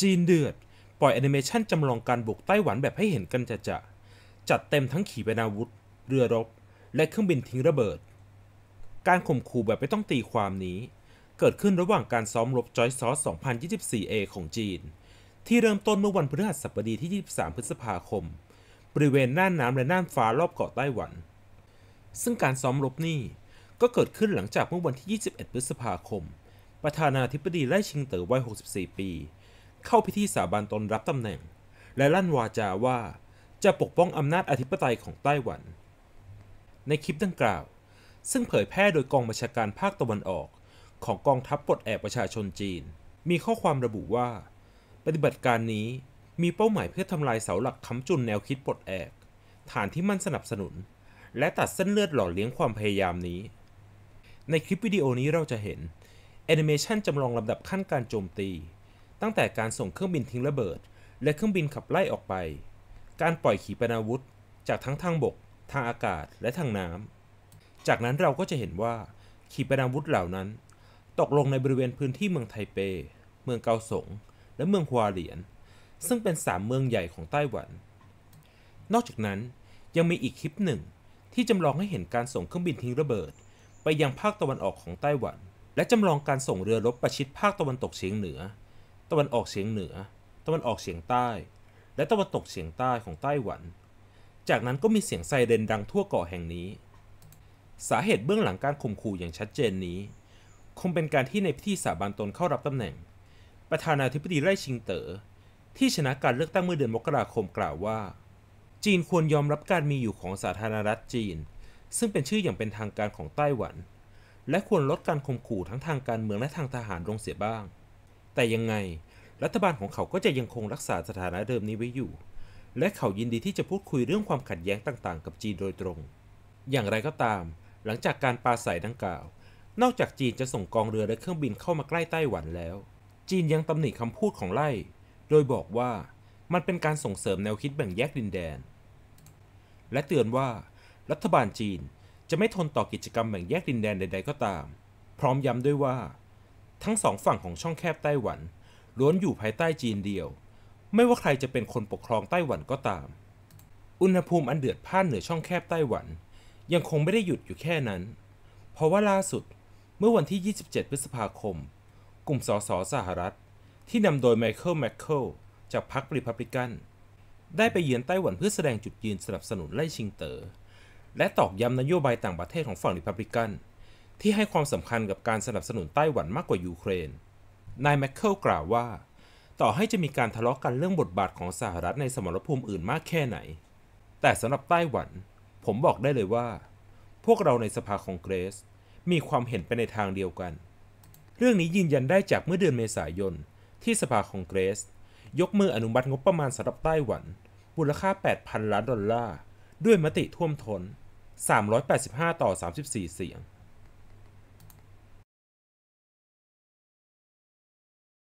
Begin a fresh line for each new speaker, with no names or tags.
จีนเดือด ปล่อยแอนิเมชันจำลองการบุกไต้หวันแบบให้เห็นกันจะจะ จัดเต็มทั้งขีปนาวุธ เรือรบ และเครื่องบินทิ้งระเบิด การข่มขู่แบบไม่ต้องตีความนี้ เกิดขึ้นระหว่างการซ้อมรบจอยซอส 2024A ของจีน ที่เริ่มต้นเมื่อวันพฤหัสบดีที่ 23 พฤษภาคมบริเวณน่านน้ำและน่านฟ้ารอบเกาะไต้หวัน ซึ่งการซ้อมรบนี้ ก็เกิดขึ้นหลังจากเมื่อวันที่ 21 พฤษภาคม ประธานาธิบดีไล่ชิงเต๋อวัย64 ปีเข้าพิธีสาบานตนรับตำแหน่ง และลั่นวาจาว่าจะปกป้องอำนาจอธิปไตยของไต้หวัน ในคลิปดังกล่าว ซึ่งเผยแพร่โดยกองบัญชาการภาคตะวันออกของกองทัพปลดแอบประชาชนจีน มีข้อความระบุว่า ปฏิบัติการนี้มีเป้าหมายเพื่อทำลายเสาหลักค้ำจุนแนวคิดปลดแอก ฐานที่มันสนับสนุน และตัดเส้นเลือดหล่อเลี้ยงความพยายามนี้ ในคลิปวิดีโอนี้เราจะเห็นแอนิเมชันจำลองลำดับขั้นการโจมตีตั้งแต่การส่งเครื่องบินทิ้งระเบิด และเครื่องบินขับไล่ออกไป การปล่อยขีปนาวุธ จากทั้งทางบก ทางอากาศและทางน้ำ จากนั้นเราก็จะเห็นว่า ขีปนาวุธเหล่านั้น ตกลงในบริเวณพื้นที่เมืองไทเป เมืองเกาสง และเมืองฮวาเหลียน ซึ่งเป็นสามเมืองใหญ่ของไต้หวัน นอกจากนั้นยังมีอีกคลิปหนึ่ง ที่จำลองให้เห็นการส่งเครื่องบินทิ้งระเบิด ไปยังภาคตะวันออกของไต้หวัน และจำลองการส่งเรือรบประชิดภาคตะวันตกเฉียงเหนือตะวันออกเฉียงเหนือ ตะวันออกเฉียงใต้ และตะวันตกเฉียงใต้ของไต้หวัน จากนั้นก็มีเสียงไซเรนดังทั่วเกาะแห่งนี้ สาเหตุเบื้องหลังการข่มขู่อย่างชัดเจนนี้ คงเป็นการที่ในพิธีสาบานตนเข้ารับตำแหน่ง ประธานาธิบดีไร่ชิงเตอ๋อ ที่ชนะการเลือกตั้งเมื่อเดือนมกราคมกล่าวว่า จีนควรยอมรับการมีอยู่ของสาธารณรัฐจีน ซึ่งเป็นชื่ออย่างเป็นทางการของไต้หวัน และควรลดการข่มขู่ทั้งทางการเมืองและทางทหารลงเสียบ้างแต่ยังไง รัฐบาลของเขาก็จะยังคงรักษาสถานะเดิมนี้ไว้อยู่ และเขายินดีที่จะพูดคุยเรื่องความขัดแย้งต่างๆ กับจีนโดยตรง อย่างไรก็ตาม หลังจากการปาใส่ดังกล่าว นอกจากจีนจะส่งกองเรือและเครื่องบินเข้ามาใกล้ไต้หวันแล้ว จีนยังตำหนิคำพูดของไล่ โดยบอกว่ามันเป็นการส่งเสริมแนวคิดแบ่งแยกดินแดน และเตือนว่า รัฐบาลจีนจะไม่ทนต่อกิจกรรมแบ่งแยกดินแดนใดๆ ก็ตาม พร้อมย้ำด้วยว่าทั้งสองฝั่งของช่องแคบไต้หวัน ล้วนอยู่ภายใต้จีนเดียว ไม่ว่าใครจะเป็นคนปกครองไต้หวันก็ตาม อุณหภูมิอันเดือดพ่านเหนือช่องแคบไต้หวัน ยังคงไม่ได้หยุดอยู่แค่นั้น เพราะว่าล่าสุด เมื่อวันที่ 27 พฤษภาคม กลุ่มสสสหรัฐ ที่นำโดยไมเคิลแมคเคิลจากพรรคริพับลิกัน ได้ไปเยือนไต้หวันเพื่อแสดงจุดยืนสนับสนุนไล่ชิงเตอ๋อและตอกย้ำนโยบายต่างประเทศของฝั่งริพับลิกันที่ให้ความสำคัญกับการสนับสนุนไต้หวันมากกว่ายูเครน นายแมคเคิลกล่าวว่า ต่อให้จะมีการทะเลาะกกันเรื่องบทบาทของสหรัฐในสมรภูมิอื่นมากแค่ไหน แต่สำหรับไต้หวัน ผมบอกได้เลยว่า พวกเราในสภาคองเกรส มีความเห็นไปในทางเดียวกัน เรื่องนี้ยืนยันได้จากเมื่อเดือนเมษายน ที่สภาคองเกรส ยกมืออนุมัติงบประมาณสำหรับไต้หวันมูลค่า8,000ล้านดอลลาร์ ด้วยมติท่วมทน้น385 ต่อ34เสียง